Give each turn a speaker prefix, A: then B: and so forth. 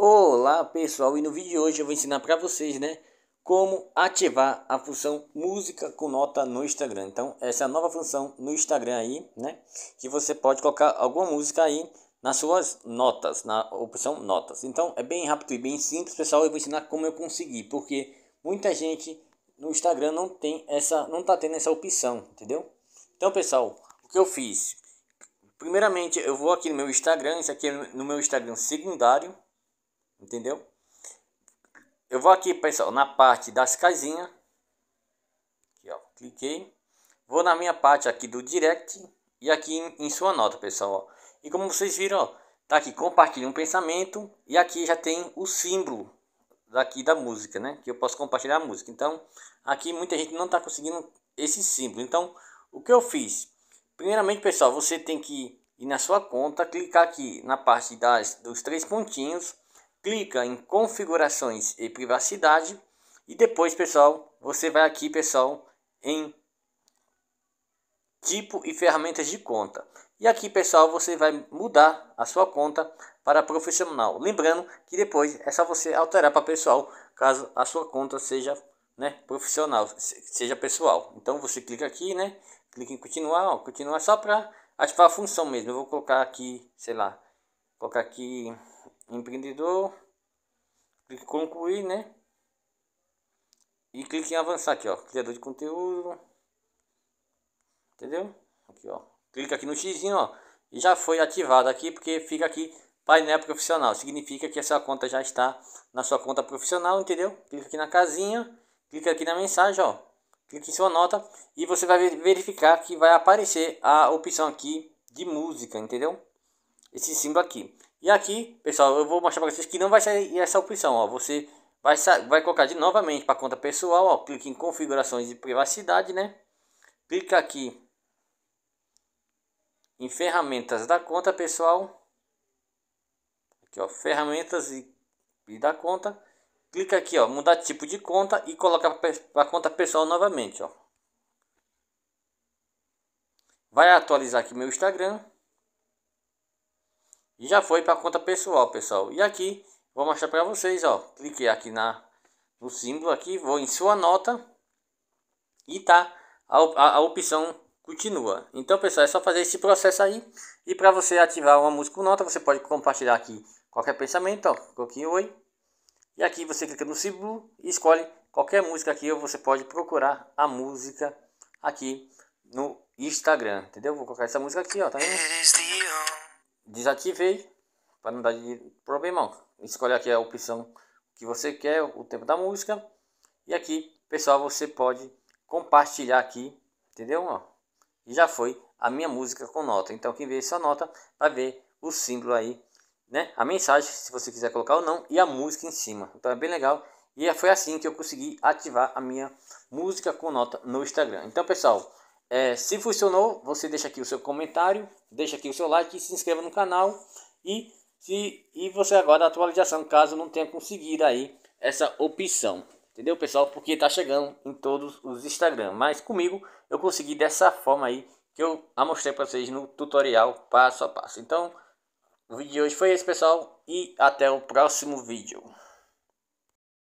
A: Olá pessoal, e no vídeo de hoje eu vou ensinar para vocês né, como ativar a função música com nota no Instagram. Então essa é a nova função no Instagram aí, né, que você pode colocar alguma música aí nas suas notas, na opção notas. Então é bem rápido e bem simples pessoal, eu vou ensinar como eu consegui, porque muita gente no Instagram não tem essa, não tá tendo essa opção, entendeu? Então pessoal, o que eu fiz? Primeiramente eu vou aqui no meu Instagram, isso aqui é no meu Instagram secundário, Entendeu? Eu vou aqui, pessoal, na parte das casinhas. Aqui, ó, cliquei. Vou na minha parte aqui do direct e aqui em, em sua nota, pessoal. Ó. E como vocês viram, ó, tá aqui compartilhe um pensamento e aqui já tem o símbolo daqui da música, né? Que eu posso compartilhar a música. Então, aqui muita gente não tá conseguindo esse símbolo. Então, o que eu fiz? Primeiramente, pessoal, você tem que ir na sua conta, clicar aqui na parte das, dos três pontinhos clica em configurações e privacidade e depois pessoal você vai aqui pessoal em tipo e ferramentas de conta e aqui pessoal você vai mudar a sua conta para profissional lembrando que depois é só você alterar para pessoal caso a sua conta seja né profissional seja pessoal então você clica aqui né clica em continuar ó, continuar só para ativar a função mesmo eu vou colocar aqui sei lá colocar aqui empreendedor, clique em concluir, né? E clique em avançar aqui, ó, criador de conteúdo, entendeu? Aqui, ó, clica aqui no X, ó, e já foi ativado aqui, porque fica aqui painel profissional, significa que essa conta já está na sua conta profissional, entendeu? Clica aqui na casinha, clica aqui na mensagem, ó, clique em sua nota e você vai verificar que vai aparecer a opção aqui de música, entendeu? Esse símbolo aqui. E aqui, pessoal, eu vou mostrar para vocês que não vai sair essa opção, ó. Você vai, vai colocar de novamente para conta pessoal, ó. Clique em configurações de privacidade, né? Clica aqui em ferramentas da conta pessoal. Aqui, ó, ferramentas e, e da conta. Clica aqui, ó, mudar tipo de conta e colocar para conta pessoal novamente, ó. Vai atualizar aqui meu Instagram. E já foi para conta pessoal, pessoal. E aqui, vou mostrar para vocês, ó. Cliquei aqui na, no símbolo aqui, vou em sua nota. E tá, a, a, a opção continua. Então, pessoal, é só fazer esse processo aí. E para você ativar uma música com nota, você pode compartilhar aqui qualquer pensamento, ó. pouquinho oi. E aqui você clica no símbolo e escolhe qualquer música aqui. Ou você pode procurar a música aqui no Instagram, entendeu? Vou colocar essa música aqui, ó, tá vendo? desativei para não dar problema. Escolhe aqui a opção que você quer, o tempo da música. E aqui, pessoal, você pode compartilhar aqui, entendeu? e já foi a minha música com nota. Então, quem vê essa nota vai ver o símbolo aí, né? A mensagem, se você quiser colocar ou não, e a música em cima. Então, é bem legal. E foi assim que eu consegui ativar a minha música com nota no Instagram. Então, pessoal, é, se funcionou, você deixa aqui o seu comentário, deixa aqui o seu like, se inscreva no canal e se e você agora atualização caso não tenha conseguido aí essa opção, entendeu pessoal? Porque está chegando em todos os Instagram, mas comigo eu consegui dessa forma aí que eu mostrei para vocês no tutorial passo a passo. Então, o vídeo de hoje foi esse pessoal e até o próximo vídeo.